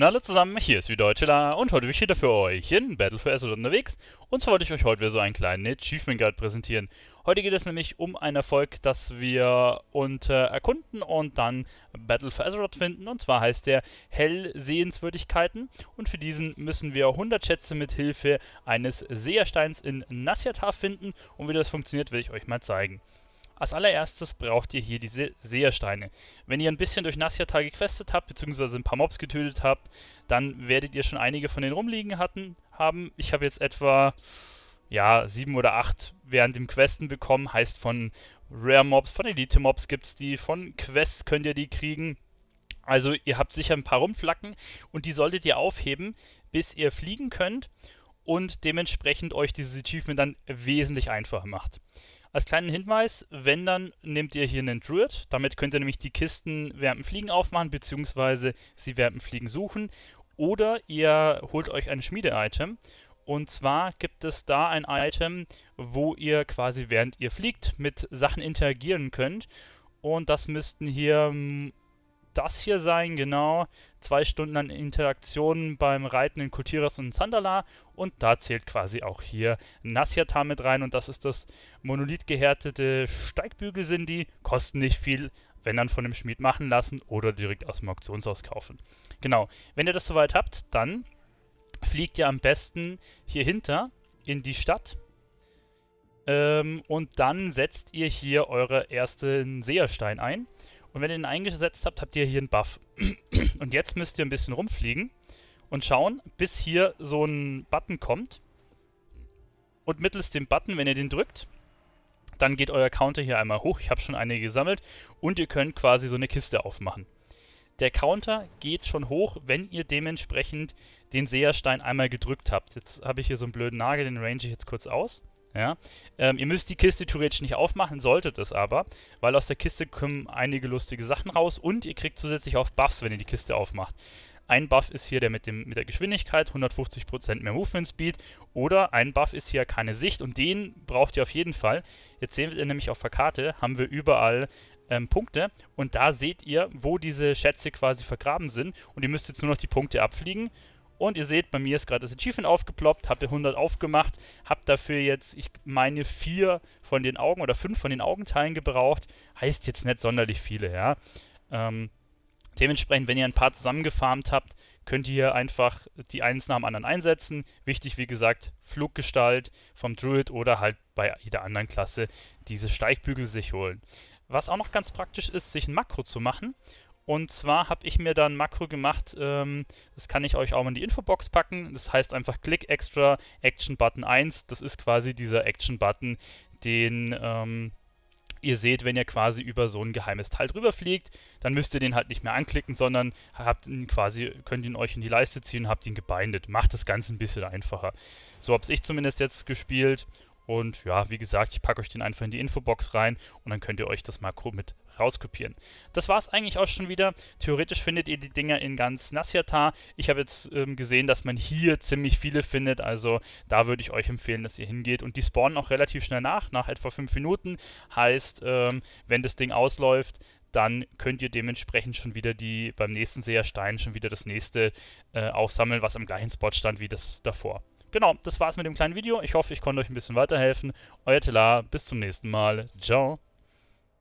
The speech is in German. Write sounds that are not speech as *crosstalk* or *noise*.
Hallo zusammen, hier ist wieder Deutschela und heute bin ich wieder für euch in Battle for Azeroth unterwegs und zwar wollte ich euch heute wieder so einen kleinen Achievement Guide präsentieren. Heute geht es nämlich um einen Erfolg, das wir unter erkunden und dann Battle for Azeroth finden und zwar heißt der Hellsehenswürdigkeiten und für diesen müssen wir 100 Schätze mit Hilfe eines Sehersteins in Nassiatar finden und wie das funktioniert, will ich euch mal zeigen. Als allererstes braucht ihr hier diese Sehersteine. Wenn ihr ein bisschen durch Nassiatal gequestet habt, beziehungsweise ein paar Mobs getötet habt, dann werdet ihr schon einige von denen rumliegen hatten, haben. Ich habe jetzt etwa ja, sieben oder acht während dem Questen bekommen. Heißt von Rare Mobs, von Elite Mobs gibt es die, von Quests könnt ihr die kriegen. Also ihr habt sicher ein paar rumflacken und die solltet ihr aufheben, bis ihr fliegen könnt und dementsprechend euch dieses Achievement dann wesentlich einfacher macht. Als kleinen Hinweis, wenn dann, nehmt ihr hier einen Druid. Damit könnt ihr nämlich die Kisten während dem Fliegen aufmachen, beziehungsweise sie während dem Fliegen suchen. Oder ihr holt euch ein Schmiede-Item. Und zwar gibt es da ein Item, wo ihr quasi während ihr fliegt mit Sachen interagieren könnt. Und das müssten hier hm, das hier sein, genau. Zwei Stunden an Interaktionen beim Reiten in Kultiras und Sandala. Und da zählt quasi auch hier Nasyata mit rein. Und das ist das monolithgehärtete Steigbügel sind die. Kosten nicht viel, wenn dann von dem Schmied machen lassen oder direkt aus dem Auktionshaus kaufen. Genau, wenn ihr das soweit habt, dann fliegt ihr am besten hier hinter in die Stadt. Ähm, und dann setzt ihr hier euren ersten Seherstein ein. Und wenn ihr den eingesetzt habt, habt ihr hier einen Buff. *clears throat* Und jetzt müsst ihr ein bisschen rumfliegen und schauen, bis hier so ein Button kommt. Und mittels dem Button, wenn ihr den drückt, dann geht euer Counter hier einmal hoch. Ich habe schon einige gesammelt. Und ihr könnt quasi so eine Kiste aufmachen. Der Counter geht schon hoch, wenn ihr dementsprechend den Seherstein einmal gedrückt habt. Jetzt habe ich hier so einen blöden Nagel, den range ich jetzt kurz aus. Ja? Ähm, ihr müsst die Kiste theoretisch nicht aufmachen, solltet es aber, weil aus der Kiste kommen einige lustige Sachen raus und ihr kriegt zusätzlich auch Buffs, wenn ihr die Kiste aufmacht. Ein Buff ist hier der mit, dem, mit der Geschwindigkeit, 150% mehr Movement Speed. Oder ein Buff ist hier keine Sicht und den braucht ihr auf jeden Fall. Jetzt sehen wir nämlich auf der Karte, haben wir überall ähm, Punkte und da seht ihr, wo diese Schätze quasi vergraben sind. Und ihr müsst jetzt nur noch die Punkte abfliegen und ihr seht, bei mir ist gerade das Achievement aufgeploppt, habe 100 aufgemacht, habe dafür jetzt, ich meine, vier von den Augen oder fünf von den Augenteilen gebraucht. Heißt jetzt nicht sonderlich viele, ja. Ähm, dementsprechend, wenn ihr ein paar zusammengefarmt habt, könnt ihr einfach die eins nach dem anderen einsetzen. Wichtig, wie gesagt, Fluggestalt vom Druid oder halt bei jeder anderen Klasse diese Steigbügel sich holen. Was auch noch ganz praktisch ist, sich ein Makro zu machen und zwar habe ich mir da ein Makro gemacht, ähm, das kann ich euch auch mal in die Infobox packen. Das heißt einfach Click Extra Action Button 1. Das ist quasi dieser Action Button, den ähm, ihr seht, wenn ihr quasi über so ein geheimes Teil drüber fliegt. Dann müsst ihr den halt nicht mehr anklicken, sondern habt ihn quasi, könnt ihn euch in die Leiste ziehen und habt ihn gebindet. Macht das Ganze ein bisschen einfacher. So habe ich zumindest jetzt gespielt und ja, wie gesagt, ich packe euch den einfach in die Infobox rein und dann könnt ihr euch das Makro mit rauskopieren. Das war es eigentlich auch schon wieder. Theoretisch findet ihr die Dinger in ganz Nassiatar. Ich habe jetzt ähm, gesehen, dass man hier ziemlich viele findet, also da würde ich euch empfehlen, dass ihr hingeht. Und die spawnen auch relativ schnell nach, nach etwa 5 Minuten. Heißt, ähm, wenn das Ding ausläuft, dann könnt ihr dementsprechend schon wieder die beim nächsten Seherstein schon wieder das nächste äh, aufsammeln, was am gleichen Spot stand wie das davor genau, das war's mit dem kleinen Video. Ich hoffe, ich konnte euch ein bisschen weiterhelfen. Euer Telar, bis zum nächsten Mal. Ciao.